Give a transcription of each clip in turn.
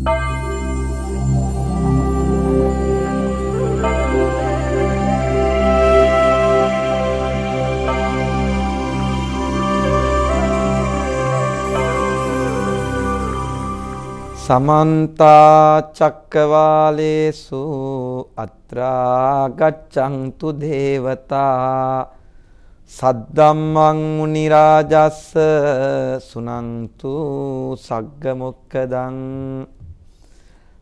සමන්තා චක්කවාලේසු අත්‍රා ගච්ඡන්තු දේවතා සද්දම්මං මුනි රාජස්ස සුනන්තු සග්ග මොක්කදං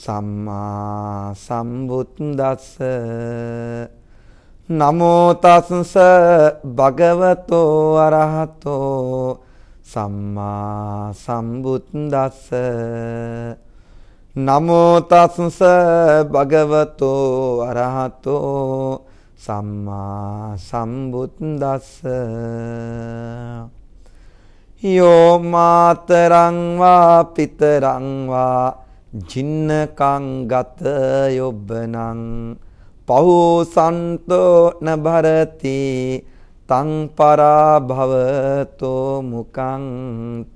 සම්මා සම්බුද්දස්ස නමෝ තස්ස භගවතෝ අරහතෝ සම්මා සම්බුද්දස්ස නමෝ තස්ස භගවතෝ අරහතෝ සම්මා සම්බුද්දස්ස යෝ මාතරං වා පිතරං වා ජින්නකං ගත යොබ්බනං පහෝසන්තෝ නභරති තං පරාභවතෝ මුකං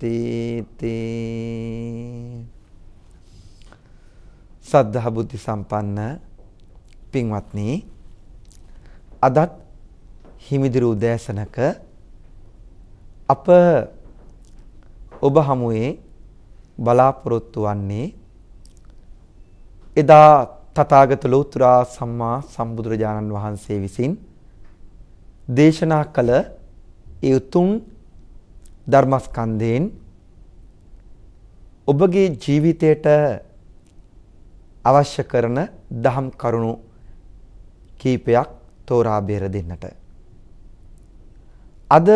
තීති සද්ධා බුද්ධ සම්පන්න පින්වත්නි අදත් හිමිදිරි උදෑසනක අප ඔබ හමුවේ බලාපොරොත්තු වන්නේ එදා තථාගත ලෝතුරා සම්මා සම්බුදුරජාණන් වහන්සේ විසින් දේශනා කළ ඒ උතුම් ධර්මස්කන්ධයෙන් ඔබගේ ජීවිතයට අවශ්‍ය කරන දහම් කරුණු කීපයක් තෝරා බෙර දෙන්නට අද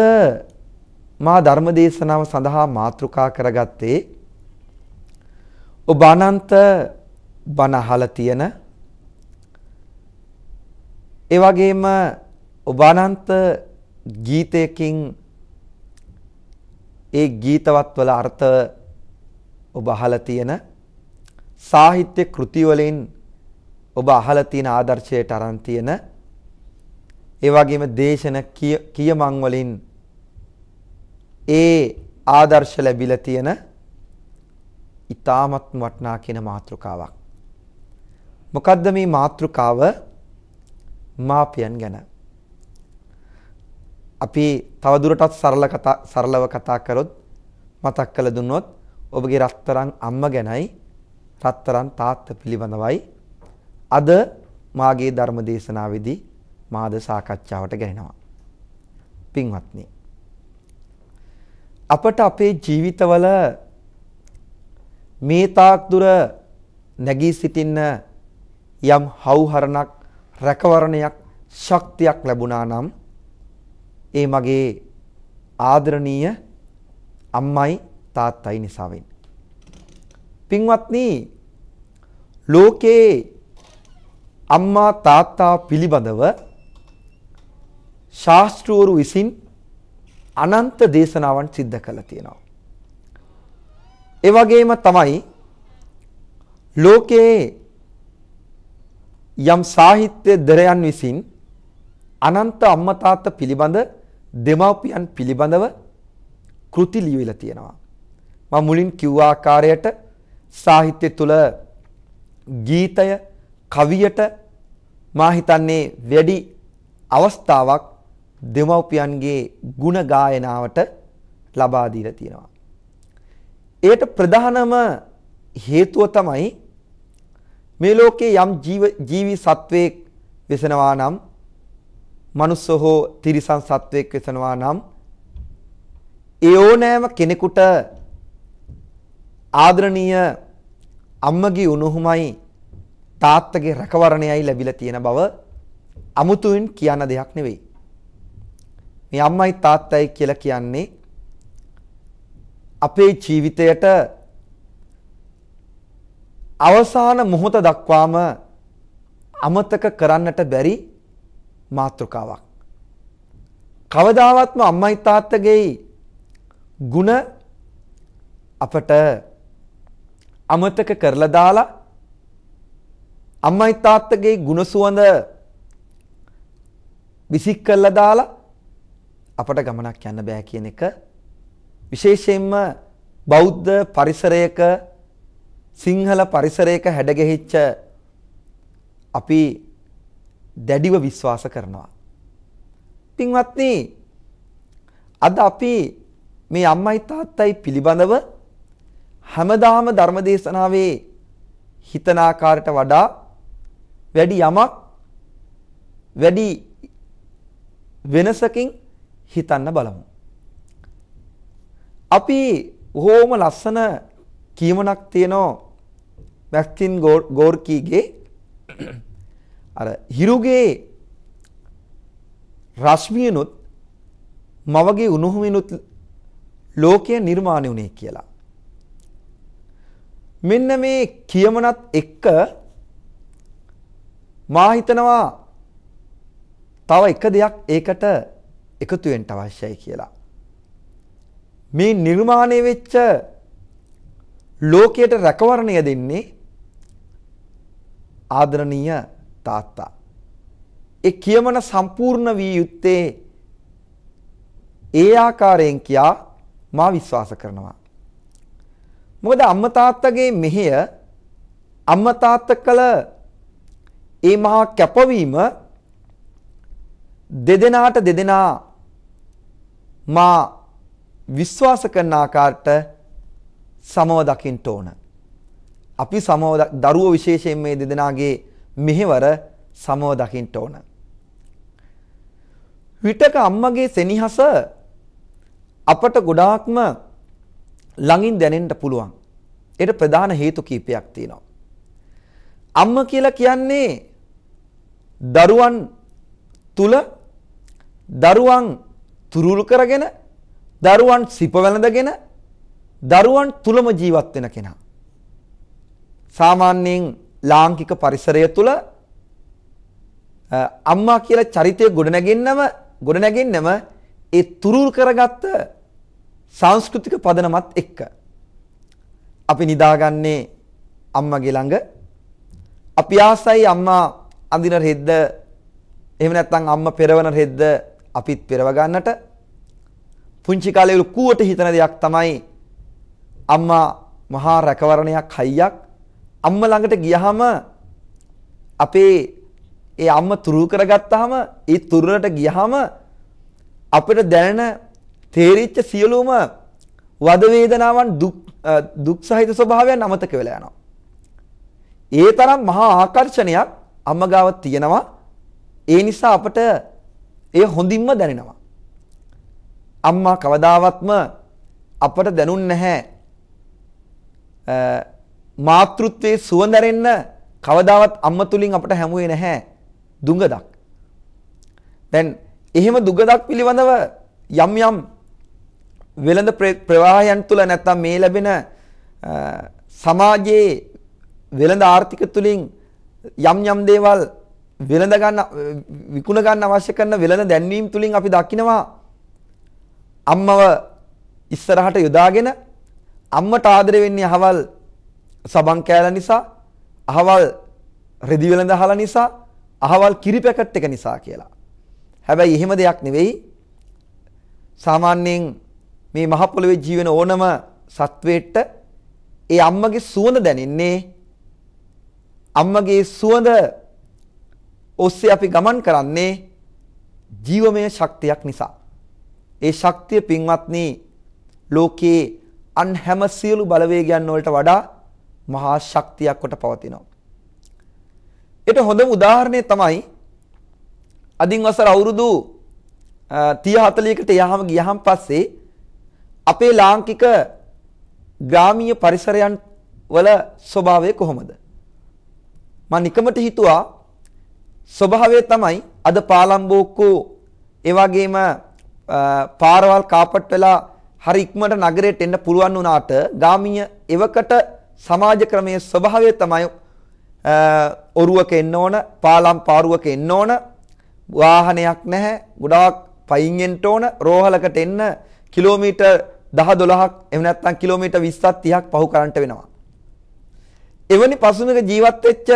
මා ධර්ම දේශනාව සඳහා මාතෘකා කරගත්තේ ඔබ අනන්ත බණ අහලා තියෙන ඒ වගේම ඔබානන්ත ගීතයකින් ඒ ගීතවත් වල අර්ථ ඔබ අහලා තියෙන සාහිත්‍ය කෘති වලින් ඔබ අහලා තියෙන ආදර්ශයට අරන් තියෙන ඒ වගේම දේශන කියමන් වලින් ඒ ආදර්ශ ලැබිලා තියෙන ඊ타මත් වටනා කියන මාතෘකාවක් මොකද්ද මේ මාතෘකාව? මාපියන් ගැන. අපි තවදුරටත් සරල කතා සරලව කතා කරොත් මතක් කළ දුන්නොත් ඔබගේ රත්තරන් අම්මා ගැනයි රත්තරන් තාත්තා පිළිබඳවයි අද මාගේ ධර්ම දේශනාවේදී මාද සාකච්ඡාවට ගෙනෙනවා. පින්වත්නි අපට අපේ ජීවිතවල මේ තාක් දුර නැගී සිටින්න යම් හවුහරණක් රැකවරණයක් ශක්තියක් ලැබුණා නම් ඒ මගේ ආදරණීය අම්මයි තාත්තයි නිසා පින්වත්නි ලෝකේ අම්මා තාත්තා පිළිබඳව ශාස්ත්‍රවරු විසින් අනන්ත දේශනාවන් සිද්ධ කළා තියෙනවා. ඒ වගේම තමයි ලෝකේ යම් සාහිත්‍ය දරයන් විසින් අනන්ත අම්මා තාත්තා පිළිබඳ දෙමව්පියන් පිළිබඳව කෘති ලියවිලා තියෙනවා. මම මුලින් කිව්ව ආකාරයට සාහිත්‍ය තුල ගීතය කවියට මා හිතන්නේ වැඩි අවස්ථාවක් දෙමව්පියන්ගේ ಗುಣ ගායනාවට ලබා දීලා තියෙනවා. ඒට ප්‍රධානම හේතුව තමයි මේ ලෝකයේ යම් ජීව ජීවි සත්වෙක් වෙසනවා නම් මනුස්ස හෝ තිරිසන් සත්වෙක් වෙසනවා නම් ඒ ඕනෑම කෙනෙකුට ආදරණීය අම්මගේ උණුහුමයි තාත්තගේ රැකවරණයයි ලැබිලා තියෙන බව අමුතුවෙන් කියන දෙයක් නෙවෙයි. මේ අම්මයි තාත්තයි කියලා කියන්නේ අපේ ජීවිතයට අවසාන මොහොත දක්වාම අමතක කරන්නට බැරි මාතෘකාවක්. කවදාවත්ම අම්මයි තාත්තගේ ಗುಣ අපට අමතක කරලා දාලා අම්මයි තාත්තගේ ಗುಣ සුවඳ විසික් කරලා දාලා අපට ගමනක් යන්න බෑ කියන එක විශේෂයෙන්ම බෞද්ධ පරිසරයක සිංහල පරිසරයක හැඩගෙහිච්ච අපි දැඩිව විශ්වාස කරනවා. පින්වත්නි අද අපි මේ අම්මයි තාත්තයි පිළිබඳව හැමදාම ධර්මදේශනාවේ හිතන ආකාරයට වඩා වැඩි යමක් වැඩි වෙනසකින් හිතන්න බලමු. අපි බොහෝම ලස්සන කියමනක් තියෙනවා බැක්ටින් ගෝර්කීගේ අර හිරුගේ රශ්මියනොත් මවගේ උණුහුමිනුත් ලෝකය නිර්මාණය වුණේ කියලා. මෙන්න මේ කියමනත් එක්ක මා හිතනවා තව එක දෙයක් ඒකට එකතු වෙන්න අවශ්‍යයි කියලා. මේ නිර්මාණය වෙච්ච ලෝකයට රැකවරණය දෙන්නේ ආදරණීය තාත්තා. ඒ කියමන සම්පූර්ණ වී යුත්තේ ඒ ආකාරයෙන් කියා මා විශ්වාස කරනවා. මොකද අම්මා තාත්තගේ මෙහෙය අම්මා තාත්තා කළ ඒ මහා කැපවීම දෙදෙනාට දෙදෙනා මා විශ්වාස කරන ආකාරයට සමව දකින්න ඕන. අපි සමව දරුවෝ විශේෂයෙන් මේ දෙදෙනාගේ මෙහෙවර සමව දකින්න ඕන. විටක අම්මගේ සෙනෙහස අපට ගොඩාක්ම ළඟින් දැනෙන්න පුළුවන්. ඒට ප්‍රධාන හේතු කීපයක් තියෙනවා. අම්ම කියලා කියන්නේ දරුවන් තුල දරුවන් තුරුල් කරගෙන දරුවන් සිප වැළඳගෙන දරුවන් තුලම ජීවත් වෙන කෙනා. සාමාන්‍යයෙන් ලාංකික පරිසරය තුල අම්මා කියලා චරිතය ගොඩනැගෙන්නම ගොඩනැගෙන්නම ඒ තුරුල් කරගත්ත සංස්කෘතික පදනමත් එක්ක අපි නිදාගන්නේ අම්මගේ ළඟ අපි ආසයි අම්මා අඳින රෙද්ද එහෙම නැත්නම් අම්මා පෙරවන රෙද්ද අපිත් පෙරව ගන්නට පුංචි කාලේ කුවට හිතන දෙයක් තමයි අම්මා මහා රැකවරණයක් හයියක් අම්ම ළඟට ගියහම අපේ ඒ අම්ම තුරු කරගත්තාම ඒ තුරුලට ගියහම අපිට දැනෙන තේරිච්ච සියලුම වද වේදනාවන් දුක් දුක් සහිත ස්වභාවයන් අමතක වෙලා යනවා. ඒ තරම් මහා ආකර්ෂණයක් අම්ම ගාව තියෙනවා. ඒ නිසා අපට ඒ හොඳින්ම දැනෙනවා. අම්මා කවදාවත්ම අපට දැනුන් නැහැ මාතෘත්වයේ සුවඳරෙන්න කවදාවත් අම්ම තුලින් අපට හැමුවේ නැහැ දුඟදක්. දැන් එහෙම දුඟදක් පිළිබඳව යම් යම් වෙළඳ ප්‍රවාහයන් තුල නැත්තම් මේ ලැබෙන සමාජයේ වෙළඳ ආර්ථික තුලින් යම් යම් දේවල් වෙළඳ ගන්න විකුණ ගන්න අවශ්‍ය කරන වෙළඳ දැන්වීම් තුලින් අපි දකිනවා අම්මව ඉස්සරහට යොදාගෙන අම්මට ආදර වෙන්නේ අහවල් සබන් කෑල නිසා අහවල් රෙදි වෙළඳ අහලා නිසා අහවල් කිරි පැකට් එක නිසා කියලා. හැබැයි එහෙම දෙයක් නෙවෙයි. සාමාන්‍යයෙන් මේ මහ පොළවේ ජීවන ඕනම සත්වෙට ඒ අම්මගේ සුවඳ දැනෙන්නේ අම්මගේ සුවඳ ඔස්සේ අපි ගමන් කරන්නේ ජීවමය ශක්තියක් නිසා. ඒ ශක්තිය පින්වත්නි ලෝකයේ අන් හැම සියලු බලවේගයන් වලට වඩා මහා ශක්තියක් කොට පවතිනවා. ඒට හොඳම උදාහරණය තමයි අදින් වසර අවුරුදු 30 40කට යහම ගියහම පස්සේ අපේ ලාංකික ග්‍රාමීය පරිසරයන් වල ස්වභාවය කොහොමද? මම නිකමට හිතුවා ස්වභාවය තමයි අද පාලම්බෝක්කෝ ඒ වගේම පාරවල් කාපට් වෙලා හරි ඉක්මනට නගරයට එන්න පුළුවන් වුණාට ගාමීය එවකට සමාජ ක්‍රමයේ ස්වභාවය තමයි ඔරුවක එන්න ඕන, පාලම් පාරුවක එන්න ඕන, වාහනයක් නැහැ, ගොඩාක් පයින් එන්න ඕන, රෝහලකට එන්න කිලෝමීටර් 10 12ක් එහෙම නැත්නම් කිලෝමීටර් 20ක් 30ක් පහු කරන්ට වෙනවා. එවැනි පසුනක ජීවත් වෙච්ච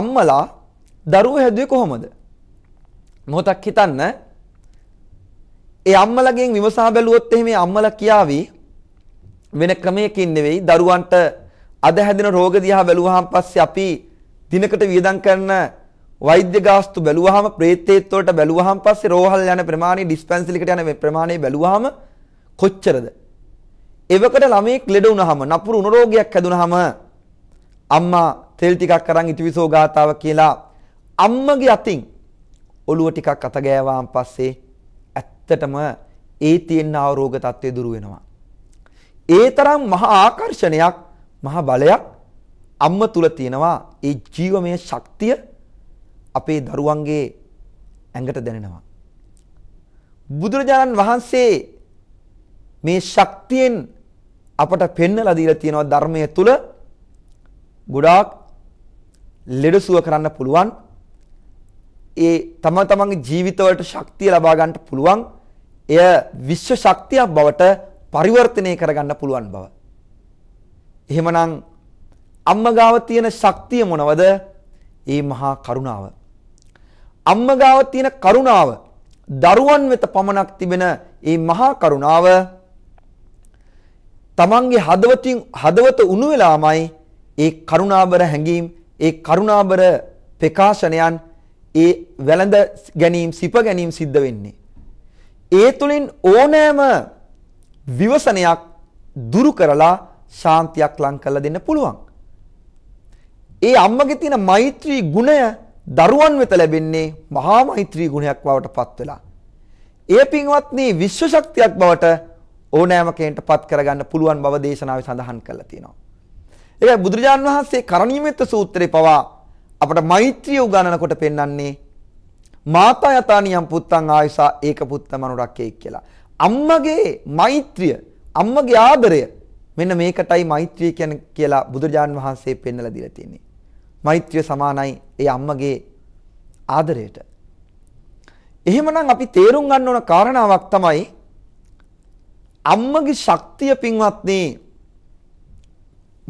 අම්මලා දරුවෝ හැදුවේ කොහොමද? මොහොතක් හිතන්න. ඒ අම්මලගෙන් විමසා බැලුවොත් එහෙම අම්මලා කියාවි වෙන ක්‍රමයකින් නෙවෙයි දරුවන්ට අද හැදෙන රෝග දිහා බැලුවාම පස්සේ අපි දිනකට වියදම් කරන වෛද්‍ය ගාස්තු බැලුවාම ප්‍රේතේත් වලට බැලුවාම පස්සේ රෝහල් යන ප්‍රමාණය ඩිස්පෙන්සරිලකට යන ප්‍රමාණය බැලුවාම කොච්චරද? එවකට ළමයෙක් ලෙඩ වුණාම නපුරු උණ රෝගයක් හැදුනහම අම්මා තෙල් ටිකක් අරන් ඉතිවිසෝ ගාතාව කියලා අම්මගේ අතින් ඔළුව ටිකක් අත ගෑවාන් පස්සේ ඇත්තටම ඒ තියෙන ආරෝග තත්ත්වය දුරු වෙනවා. ඒ තරම් මහා ආකර්ෂණයක් මහා බලයක් අම්ම තුල තියෙනවා ඒ ජීවමය ශක්තිය අපේ දරුවන්ගේ ඇඟට දැනෙනවා බුදුරජාණන් වහන්සේ මේ ශක්තියෙන් අපට පෙන්වලා දීලා තියෙනවා ධර්මයේ තුල ගොඩාක් ලෙඩසුව කරන්න පුළුවන් ඒ තම තමන්ගේ ජීවිතවලට ශක්තිය ලබා ගන්නට පුළුවන් එය විශ්ව ශක්තියක් බවට පරිවර්තනය කරගන්න පුළුවන් බව. එහෙමනම් අම්මගාව තියෙන ශක්තිය මොනවද? ඒ මහා කරුණාව. අම්මගාව තියෙන කරුණාව දරුවන් වෙත පමණක් තිබෙන ඒ මහා කරුණාව තමන්ගේ හදවතින් හදවත උණු වෙලාමයි ඒ කරුණාබර හැඟීම් ඒ කරුණාබර ප්‍රකාශනයන් ඒ වැළඳ ගැනීම සිප ගැනීම සිද්ධ වෙන්නේ. ඒ තුලින් ඕනෑම විවසනයක් දුරු කරලා ශාන්තියක් ලං කරලා දෙන්න පුළුවන්. ඒ අම්මගේ තියෙන මෛත්‍රී ගුණය දරුවන් වෙත ලැබෙන්නේ මහා මෛත්‍රී ගුණයක් බවට පත් වෙලා. ඒ පින්වත්නි විශ්ව ශක්තියක් බවට ඕනෑම කෙනෙක්ට පත් කරගන්න පුළුවන් බව දේශනාවේ සඳහන් කරලා තියෙනවා. ඒකයි බුදුරජාන් වහන්සේ කරණීයමෙත් සූත්‍රේ පවා අපට මෛත්‍රිය උගන්වනකොට පෙන්වන්නේ මාතා යතානියම් පුත්තං ආයසා ඒක පුත්තම අනුරක්කේ කියලා. අම්මගේ මෛත්‍රිය, අම්මගේ ආදරය මෙන්න මේකටයි මෛත්‍රිය කියන්නේ කියලා බුදුරජාන් වහන්සේ පෙන්වලා දීලා තියෙන්නේ. මෛත්‍රිය සමානයි ඒ අම්මගේ ආදරයට. එහෙමනම් අපි තේරුම් ගන්න ඕන කාරණාවක් තමයි අම්මගේ ශක්තිය පින්වත්නි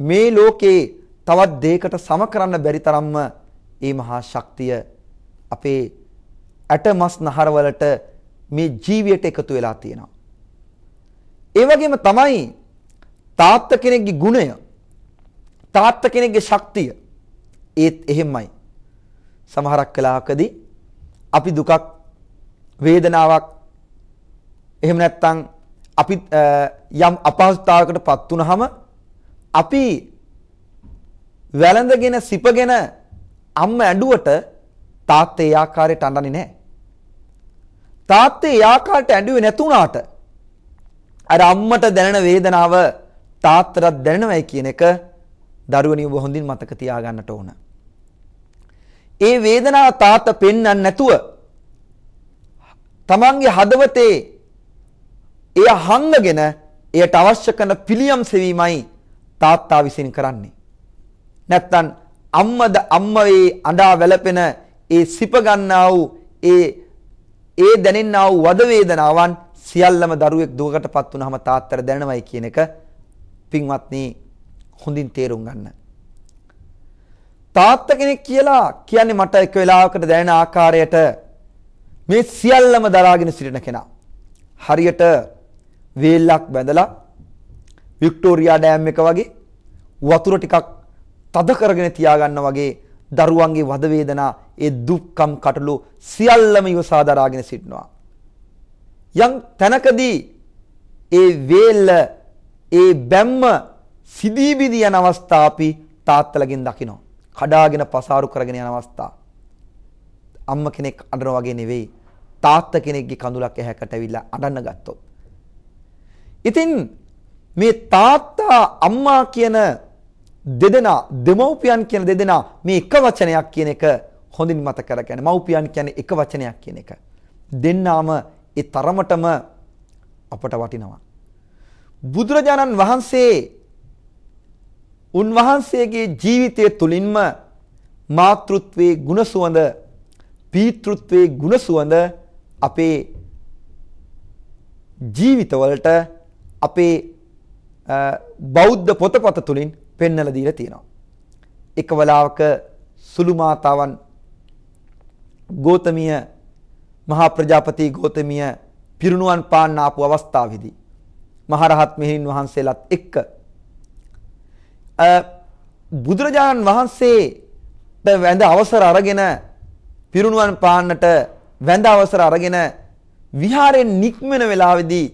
මේ ලෝකේ තවත් දෙයකට සම කරන්න බැරි තරම්ම මේ මහා ශක්තිය අපේ ඇටමස් නහරවලට මේ ජීවියට එකතු වෙලා තියෙනවා. ඒ වගේම තමයි තාත්ත කෙනෙක්ගේ ගුණය තාත්ත කෙනෙක්ගේ ශක්තිය ඒත් එහෙමයි. සමහරක් වෙලාවකදී අපි දුකක් වේදනාවක් එහෙම නැත්නම් අපි යම් අපහසුතාවයකටපත් වුනහම අපි වැළඳගෙන සිපගෙන අම්ම ඇඬුවට තාත්තේ ආකාරයට අඬන්නේ නැහැ. තාත්තේ යාකාට ඇඬුවේ නැතුණාට අර අම්මට දැනෙන වේදනාව තාත්තටත් දැනෙනවයි කියන එක දරුවනි ඔබ හොඳින් මතක තියාගන්නට ඕන. ඒ වේදනාව තාත්තා පෙන්වන්න නැතුව තමන්ගේ හදවතේ එය හංගගෙන එයට අවශ්‍ය කරන පිළියම් සෙවීමයි තාත්තා විසින් කරන්නේ. නැත්තම් අම්මද අම්මවේ අඬා වැළපෙන ඒ සිප ගන්නා වූ ඒ ඒ දැනෙන්නා වූ වද වේදනාවන් සියල්ලම දරුවෙක් දුකකටපත් වුනහම තාත්තට දැනෙනවයි කියන එක පින්වත්නි හොඳින් තේරුම් ගන්න. තාත්ත කෙනෙක් කියලා කියන්නේ මට එක වෙලාවකට දැනෙන ආකාරයට මේ සියල්ලම දරාගෙන සිටින කෙනා. හරියට වේල්ලක් බැඳලා වික්ටෝරියා ඩෑම් එක වගේ වතුර ටිකක් තද කරගෙන තියාගන්න වගේ දරුවන්ගේ වද වේදනා ඒ දුක්කම් කටළු සියල්ලම ඉවසා දරාගෙන සිටිනවා. යම් තැනකදී ඒ වේල ඒ බැම්ම සිදී බිදී යන අවස්ථා අපි තාත්තලගෙන් දකිනවා. කඩාගෙන පසාරු කරගෙන යන අවස්ථා. අම්ම කෙනෙක් අඬනවා වගේ නෙවෙයි. තාත්තා කෙනෙක්ගේ කඳුලක් ඇහැකට ඇවිල්ලා අඬන්න ගත්තොත්. ඉතින් මේ තාත්තා අම්මා කියන දෙදෙනා දෙමව්පියන් කියන දෙදෙනා මේ එක වචනයක් කියන එක හොඳින් මතක කරගන්න. මව්පියන් කියන්නේ එක වචනයක් කියන එක. දෙන්නාම ඒ තරමටම අපට වටිනවා. බුදුරජාණන් වහන්සේ උන්වහන්සේගේ ජීවිතය තුළින්ම මාතෘත්වයේ ගුණසුවඳ පීතෘත්වයේ ගුණසුවඳ අපේ ජීවිතවලට අපේ බෞද්ධ පොතපත තුළින් පෙන්නලා දීලා තියෙනවා. එක වෙලාවක සුළු මාතාවන් ගෞතමීය මහා ප්‍රජාපති ගෞතමීය පිරිනුවන් පාන්න ආපු අවස්ථාවේදී මහරහත් මෙහෙණින් වහන්සේලාත් එක්ක බුදුරජාණන් වහන්සේ වැඳ අවසර අරගෙන පිරිනුවන් පාන්නට වැඳ අවසර අරගෙන විහාරයෙන් නික්මන වෙලාවේදී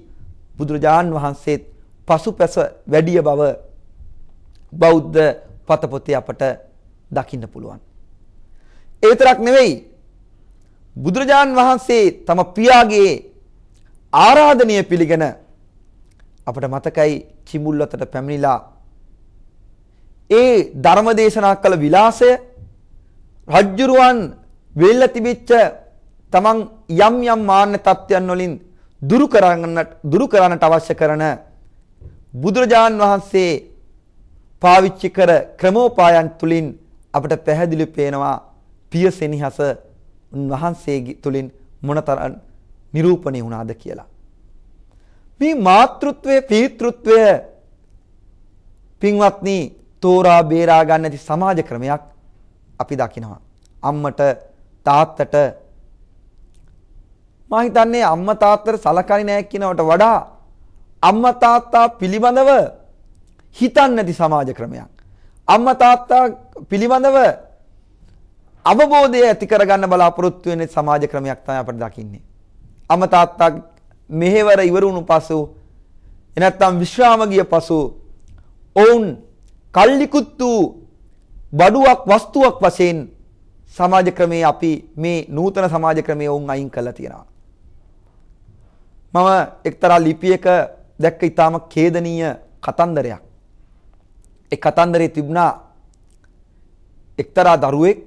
බුදුරජාන් වහන්සේත් පසුපැස වැඩිය බව බෞද්ධ පතපොතේ අපට දකින්න පුළුවන්. ඒ විතරක් නෙවෙයි බුදුරජාන් වහන්සේ තම පියාගේ ආරාධනය පිළිගෙන අපට මතකයි චිමුල්වතට පැමිණිලා ඒ ධර්ම දේශනා කළ විලාසය රජ්ජුරුවන් වෙල්ල තිබිච්ච තමන් යම් යම් මාන්න තත්ත්වයන් වලින් දුරු කරන්නට දුරු කරන්නට අවශ්‍ය කරන බුදුරජාන් වහන්සේ පාවිච්චි කර ක්‍රමෝපායන් තුලින් අපට පැහැදිලි පේනවා පියසෙනිහස උන්වහන්සේගේ තුලින් මොනතරම් නිරූපණය වුණාද කියලා. මේ මාතෘත්වයේ පීතෘත්වය පින්වත්නි තෝරා බේරා ගන්න ඇති සමාජ ක්‍රමයක් අපි දකිනවා. අම්මට තාත්තට මම හිතන්නේ අම්මා තාත්තට සලකන්නේ නැහැ කියනවට වඩා අම්මා තාත්තා පිළිබඳව හිතන් නැති සමාජ ක්‍රමයක්. අම්මා තාත්තා පිළිබඳව අවබෝධය ඇති කරගන්න බලාපොරොත්තු වෙන සමාජ ක්‍රමයක් තමයි අපිට දකින්නේ. අම්මා තාත්තා මෙහෙවර ඉවර වුණු පසු එනත්තම් විශ්‍රාම ගිය පසු ඔවුන් කල්ලිකුත්තු බඩුවක් වස්තුවක් වශයෙන් සමාජ ක්‍රමයේ අපි මේ නූතන සමාජ ක්‍රමයේ ඔවුන් අයින් කළා තියෙනවා. මම එක්තරා ලිපියක දැක්ක ඊටාම ඛේදනීය කතන්දරයක්. ඒ කතන්දරේ තිබුණා එක්තරා දරුවෙක්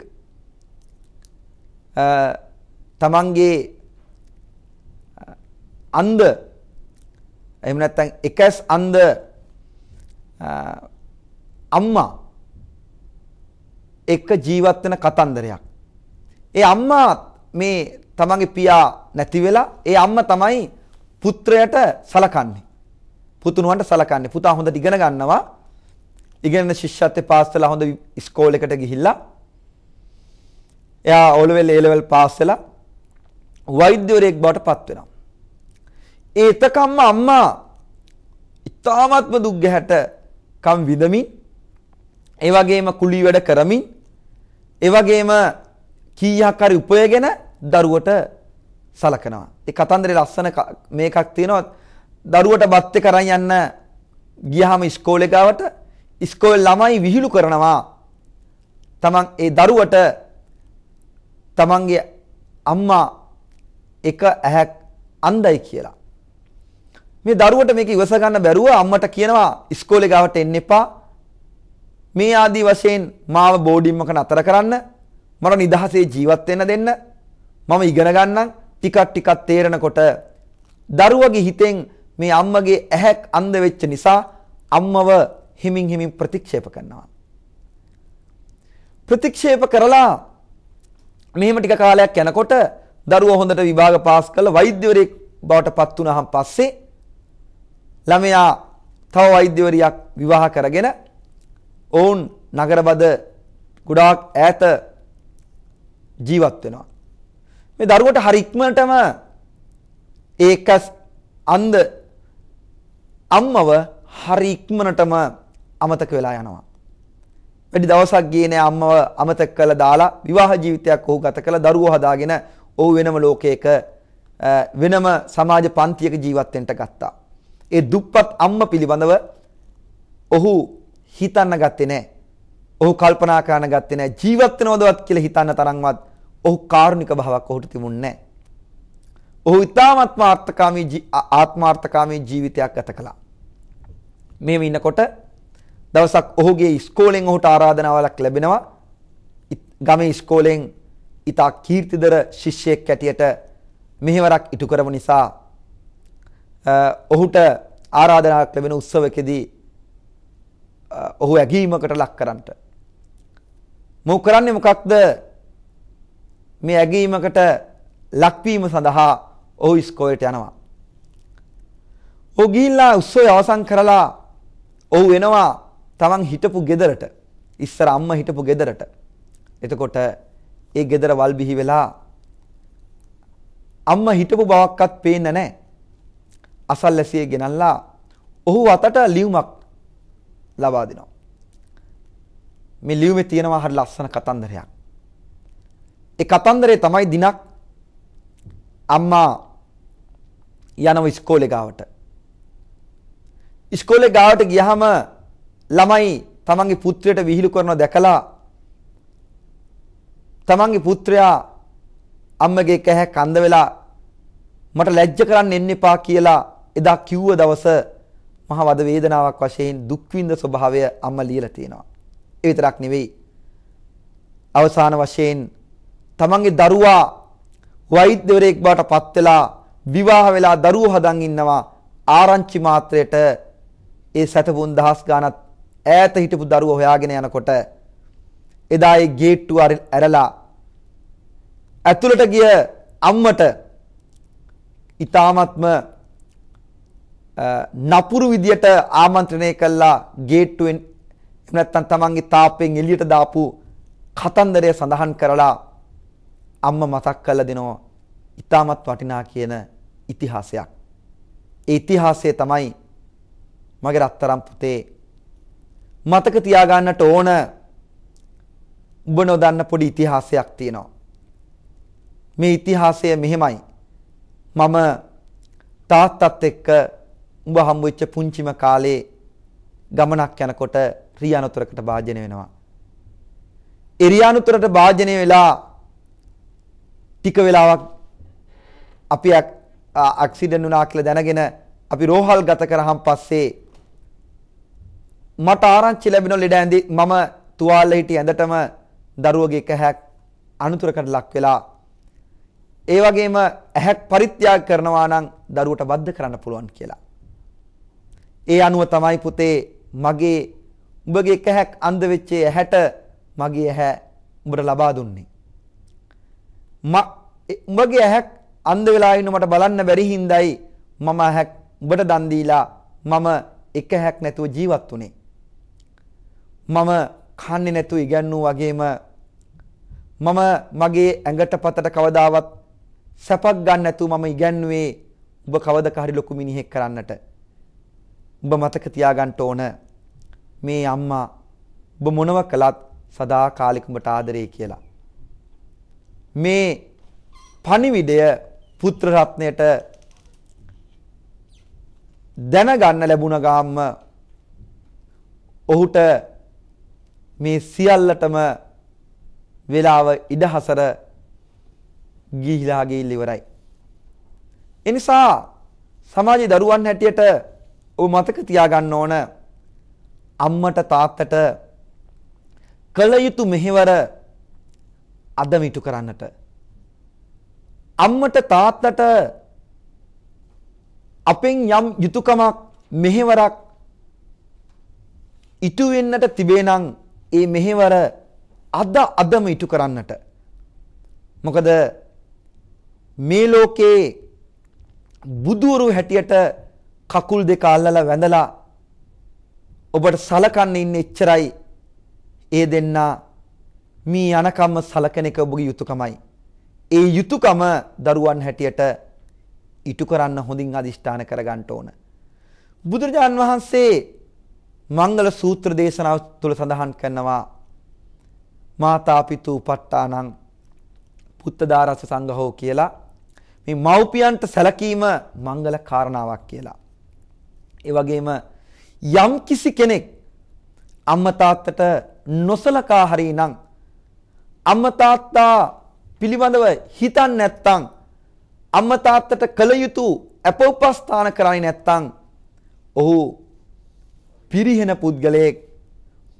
තමන්ගේ අන්ධ එහෙම නැත්නම් එකස් අන්ධ අම්මා එක්ක ජීවත් වෙන කතන්දරයක්. ඒ අම්මා මේ තමන්ගේ පියා නැති වෙලා ඒ අම්මා තමයි පුත්‍රයට සලකන්නේ. පුතුණුවන්ට සලකන්නේ. පුතා හොඳට ඉගෙන ගන්නවා. ඉගෙනන ශිෂ්‍යත්වේ පාස් හොඳ ස්කෝල් එකට ගිහිල්ලා එයා ඕලෙවල් ඒලෙවල් පාස් වෙලා වෛද්‍යවරයෙක් බවට පත් වෙනවා. ඒ එතකම්ම අම්මා ඉතාමත්ම දුක් ගැහැට කම් විදමින් ඒ වගේම කුලී වැඩ කරමින් ඒ වගේම කීයක් හරි උපයගෙන දරුවට සලකනවා. ඒ කතන්දරේ ලස්සන මේකක් තියෙනවා. දරුවට බත් එක කරන් යන්න ගියාම ඉස්කෝලේ ගාවට ඉස්කෝල් ළමයි විහිළු කරනවා තමන් ඒ දරුවට තමන්ගේ අම්මා එක ඇහක් අන්දයි කියලා. මේ දරුවට මේක ඉවස ගන්න බැරුව අම්මට කියනවා ඉස්කෝලේ ගාවට එන්න එපා. මේ ආදි වශයෙන් මාව බෝඩින් එක නතර කරන්න. මට නිදහසේ ජීවත් වෙන්න දෙන්න. මම ඉගෙන ගන්නම්. ටිකක් ටිකක් තේරෙනකොට දරුවගේ හිතෙන් මේ අම්මගේ ඇහක් අන්ධ වෙච්ච නිසා අම්මව හිමින් හිමින් ප්‍රතික්ෂේප කරනවා. ප්‍රතික්ෂේප කරලා මෙහෙම ටික කාලයක් යනකොට දරුවා හොඳට විභාග පාස් කරලා වෛද්‍යවරයෙක් බවට පත් වුණාන් පස්සේ ළමයා තව වෛද්‍යවරියක් විවාහ කරගෙන ඔවුන් නගරබද ගොඩාක් ඈත ජීවත් වෙනවා. මේ දරුවට හරි ඉක්මනටම ඒකස් අන්ද අම්මව හරි ඉක්මනටම අමතක වෙලා යනවා. වැඩි දවසක් ගියේ නෑ අම්මව අමතක කළා දාලා විවාහ ජීවිතයක් ඔහු ගත කළා දරුවෝ හදාගෙන ඔහු වෙනම ලෝකයක වෙනම සමාජ පන්තියක ජීවත් වෙන්න ගත්තා. ඒ දුප්පත් අම්ම පිළිබඳව ඔහු හිතන්න ගත්තේ නෑ. ඔහු කල්පනා කරන්න ගත්තේ නෑ ජීවත් වෙනවදවත් කියලා හිතන්න තරම්වත් ඔහු කාරුණික භාවයක් ඔහුට තිබුණේ නෑ. ඔහු ඉතාමත්ම ආත්මකාමී ආත්මාර්ථකාමී ජීවිතයක් ගත කළා. මේව ඉන්නකොට දවසක් ඔහුගේ ඉස්කෝලෙන් ඔහුට ආරාධනාවක් ලැබෙනවා. ගමේ ඉස්කෝලෙන් ඉතා කීර්තිදර ශිෂ්‍යයෙක් ඇටියට මෙහෙවරක් ඉටු කරපු නිසා ඔහුට ආරාධනාවක් ලැබෙන උත්සවකදී ඔහු ඇගීමකට ලක් කරන්නට. මොහු කරන්නේ මොකක්ද? මේ ඇගීමකට ලක්වීම සඳහා ඔහු ඉස්කෝලේට යනවා. ඔහු ගිහිල්ලා උත්සවය අවසන් කරලා ඔහු එනවා තමන් හිටපු ගෙදරට ඉස්සර අම්මා හිටපු ගෙදරට එතකොට ඒ ගෙදර වල් බිහි වෙලා අම්මා හිටපු බවක්වත් පේන්නේ නැහැ අසල්ැසිය ගෙනල්ලා ඔහු අතට ලියුමක් ලබා දෙනවා මේ ලියුමේ තියෙනවා හරි ලස්සන කතන්දරයක් ඒ කතන්දරේ තමයි දිනක් අම්මා යනවා ඉස්කෝලේ ගාවට ඉස්කෝලේ ගාවට ගියාම ළමයි තමන්ගේ පුත්‍රයට විහිළු කරනවා දැකලා තමන්ගේ පුත්‍රයා අම්මගේ කැහැ කඳ වෙලා මට ලැජ්ජ කරන්න එන්න එපා කියලා එදා කිව්ව දවස මහ වද වේදනාවක් වශයෙන් දුක් විඳ ස්වභාවය අම්මා ලියලා තියෙනවා. ඒ විතරක් නෙවෙයි. අවසාන වශයෙන් තමන්ගේ දරුවා වෛද්‍යවරයෙක් බවට පත් වෙලා විවාහ වෙලා දරුවෝ හදන් ඉන්නවා ආරංචි මාත්‍රයට ඒ සැතපුම් දහස් ගාණක් ඈත හිටපු දරුවා හොයාගෙන යනකොට එදා ඒ ගේට්ටුව ඇරලා ඇතුළට ගිය අම්මට ඊ타මත්ම නපුරු විදියට ආමන්ත්‍රණය කළා ගේට්ටුවෙන් නැත්තම් තමන්ගේ තාප්පෙන් එළියට දාපු කතන්දරය සඳහන් කරලා අම්මා මතක් කරලා දෙනවා ඊ타මත් වටිනා කියන ඉතිහාසයක් ඒ ඉතිහාසය තමයි මගේ රත්තරන් පුතේ මතක තියාගන්නට ඕන ඔබ නොදන්න පොඩි ඉතිහාසයක් තියෙනවා. මේ ඉතිහාසය මෙහෙමයි. මම තාත්තත් එක්ක උඹ හම්බුච්ච පුංචිම කාලේ ගමනක් යනකොට රියානුතරකට භාජනය වෙනවා. ඒ රියානුතරට භාජනය වෙලා ටික වෙලාවක් අපි ඇක්සිඩන්ට් වුණා කියලා දැනගෙන අපි රෝහල් ගත කරහන් පස්සේ මට ආරංචි ලැබෙන ලෙඩ ඇඳි මම තුවාලේ හිටිය ඇඳටම දරුවගේ කැහක් අනුතරකට ලක් වෙලා ඒ වගේම ඇහක් පරිත්‍යාග කරනවා නම් දරුවට වද්ද කරන්න පුළුවන් කියලා. ඒ අනුව තමයි පුතේ මගේ උඹගේ කැහක් අඳ වෙච්චේ ඇහැට මගේ ඇහැ උඹට ලබා දුන්නේ. උඹගේ ඇහැක් අන්ධ වෙලා ඉන්න මට බලන්න බැරි හින්දායි මම ඇහැක් උඹට දන් දීලා මම එක හැක් නැතුව ජීවත් වුනේ. මම කන්නේ නැතුව ඉගැන්වූ වගේම මම මගේ ඇඟට පතට කවදාවත් සැපක් ගන්න නැතුව මම ඉගැන්වුවේ ඔබ කවදක හරි ලොකු මිනිහෙක් කරන්නට. ඔබ මතක තියාගන්න ඕන මේ අම්මා ඔබ මොනව කළත් සදා කාලිකුඹට ආදරේ කියලා. මේ පණිවිඩය පුත්‍ර රත්නයට දැනගන්න ලැබුණ ගාම්ම ඔහුට මේ සියල්ලටම වේලාව ඉඩහසර ගිහිලා ගිහිල්ලා ඉවරයි. ඒ නිසා සමාජයේ දරුවන් හැටියට ඔබ මතක තියාගන්න ඕන අම්මට තාත්තට කළ යුතු මෙහෙවර අදම ඉටු කරන්නට අම්මට තාත්තට අපෙන් යම් යුතුයකමක් මෙහෙවරක් ඉටු වෙන්නට තිබේ නම් ඒ මෙහෙවර අද අදම ඉටු කරන්නට. මොකද මේ ලෝකේ බුදුවරු හැටියට කකුල් දෙක අල්ලලා වැඳලා ඔබට සලකන්න ඉන්නේ එච්චරයි ඒ දෙන්නා මේ අනකම්ම සලකන එක ඔබගේ යුතුයකමයි. ඒ යුතුයකම දරුවන් හැටියට ඉටු කරන්න හොඳින් අදිෂ්ඨාන කරගන්න ඕන. බුදුරජාන් වහන්සේ මංගල සූත්‍ර දේශනාව තුළ සඳහන් කරනවා මාතා පිතු උපට්ටානං පුත්තදාරස සංඝහෝ කියලා මේ මව්පියන්ට සැලකීම මංගල කාරණාවක් කියලා. ඒ වගේම යම් කිසි කෙනෙක් අම්මා තාත්තට නොසලකා හරිනම් අම්මා තාත්තා පිළිබඳව හිතන්නේ නැත්නම් අම්මා තාත්තට කළ යුතු අපෝපස්ථාන කරන්නේ නැත්නම් ඔහු පිරිහෙන පුද්ගලයෙක්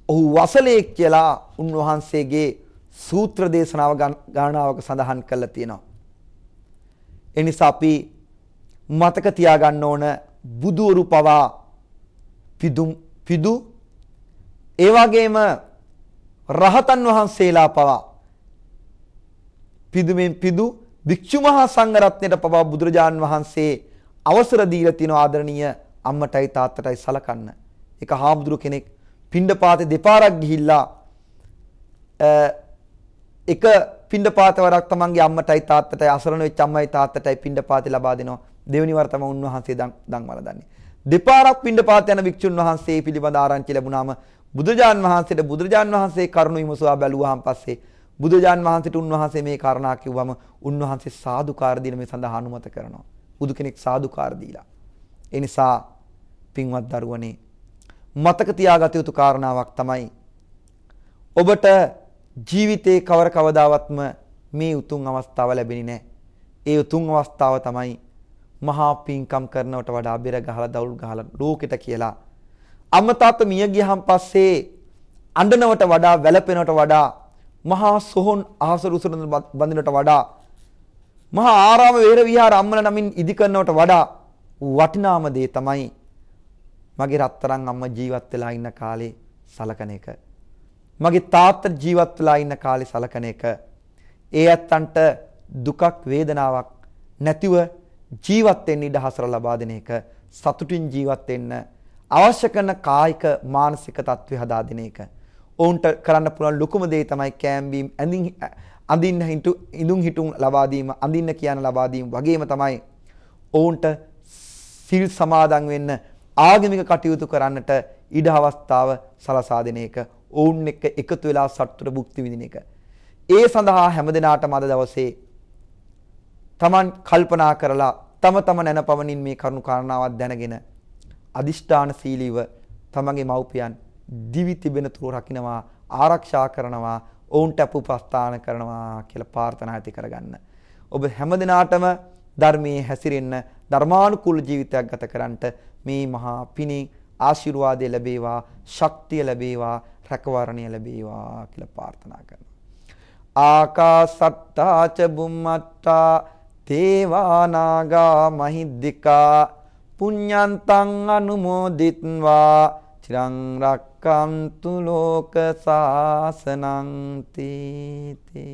ඔහු වසලයෙක් කියලා උන්වහන්සේගේ සූත්‍ර දේශනාව ගානාවක සඳහන් කරලා තියෙනවා. ඒ නිසා අපි මතක තියාගන්න ඕන බුදුවරු පවා පිදුම් පිදු ඒ වගේම රහතන් වහන්සේලා පවා පිදුමෙන් පිදු භික්ෂු මහා සංඝ රත්නයට පවා බුදුරජාන් වහන්සේ අවසර දීලා තියෙන ආදරණීය අම්මටයි තාත්තටයි සලකන්න. එක හාමුදුරු කෙනෙක් පිණ්ඩපාතේ දෙපාරක් ගිහිල්ලා එක පිණ්ඩපාත වරක් තමන්ගේ අම්මටයි තාත්තටයි අසරණ වෙච්ච අම්මයි තාත්තටයි පිණ්ඩපාතේ ලබා දෙනවා. දෙවෙනි වර තමයි උන්වහන්සේ දන් වලදන්නේ. දෙපාරක් පිණ්ඩපාත යන වික්ෂුන් වහන්සේ පිළිබඳ ආරංචි ලැබුණාම බුදුජාන් වහන්සේට බුදුජාන් වහන්සේ කරුණ විමසුවා බැලුවාන් පස්සේ බුදුජාන් වහන්සේට උන්වහන්සේ මේ කාරණා කිව්වම උන්වහන්සේ සාදුකාර දීලා මේ සඳහා අනුමත කරනවා. බුදු කෙනෙක් සාදුකාර දීලා. ඒ නිසා පින්වත් දරුවනේ මතක තියාගත යුතු කාරණාවක් තමයි ඔබට ජීවිතේ කවර කවදාවත්ම මේ උතුම් අවස්ථාව ලැබෙන්නේ නැහැ. ඒ උතුම් අවස්ථාව තමයි මහා පින්කම් කරනවට වඩා බෙර ගහලා දවුල් ගහලා ලෝකෙට කියලා. අම්මා තාත්තා මිය ගියහන් පස්සේ අඬනවට වඩා වැළපෙනවට වඩා මහා සොහොන් අහසර උසරන බඳිනවට වඩා මහා ආරාම වේර විහාර අම්මල නමින් ඉදි කරනවට වඩා වටිනාම දේ තමයි මගේ රත්තරන් අම්මා ජීවත් වෙලා ඉන්න කාලේ සලකන එක. මගේ තාත්තා ජීවත් වෙලා ඉන්න කාලේ සලකන එක. ඒ ඇත්තන්ට දුකක් වේදනාවක් නැතිව ජීවත් වෙන්න ඉඩ හසර ලබා දෙන එක සතුටින් ජීවත් වෙන්න අවශ්‍ය කරන කායික මානසික තත්ත්වය හදා දෙන එක. ඔවුන්ට කරන්න පුළුවන් ලොකුම දේ තමයි කෑම් බීම් ඇඳින් අඳින්න හිටු ඉඳුන් හිටුන් ලබා දීම අඳින්න කියන ලබා දීම වගේම තමයි ඔවුන්ට සිල් සමාදන් වෙන්න ආගමික කටයුතු කරන්නට ඉඩ අවස්ථාව සලසා දෙන එක ඔවුන් එක්ක එකතු වෙලා සතුට භුක්ති විඳින එක. ඒ සඳහා හැමදෙනාටම අද දවසේ Taman කල්පනා කරලා තම තම නැනපමණින් මේ කරුණු කාරණාවක් දැනගෙන අදිෂ්ඨාන සීලීව තමගේ මව්පියන් දිවි තිබෙන තුරු රකින්නවා ආරක්ෂා කරනවා ඔවුන්ට අපුපස්ථාන කරනවා කියලා ප්‍රාර්ථනා ඇති කරගන්න. ඔබ හැමදිනාටම ධර්මයේ හැසිරෙන්න ධර්මානුකූල ජීවිතයක් ගත කරන්නට මේ මහා පිණි ආශිර්වාදය ලැබේවා ශක්තිය ලැබේවා රැකවරණය ලැබේවා කියලා ප්‍රාර්ථනා කරනවා ආකාසත්තා ච බුම්මත්තා තේවා නාග මහිද්దికා පුඤ්ඤන්තං අනුමෝදිත්වා චිරං රක්කන්තු ලෝක සාසනං තීති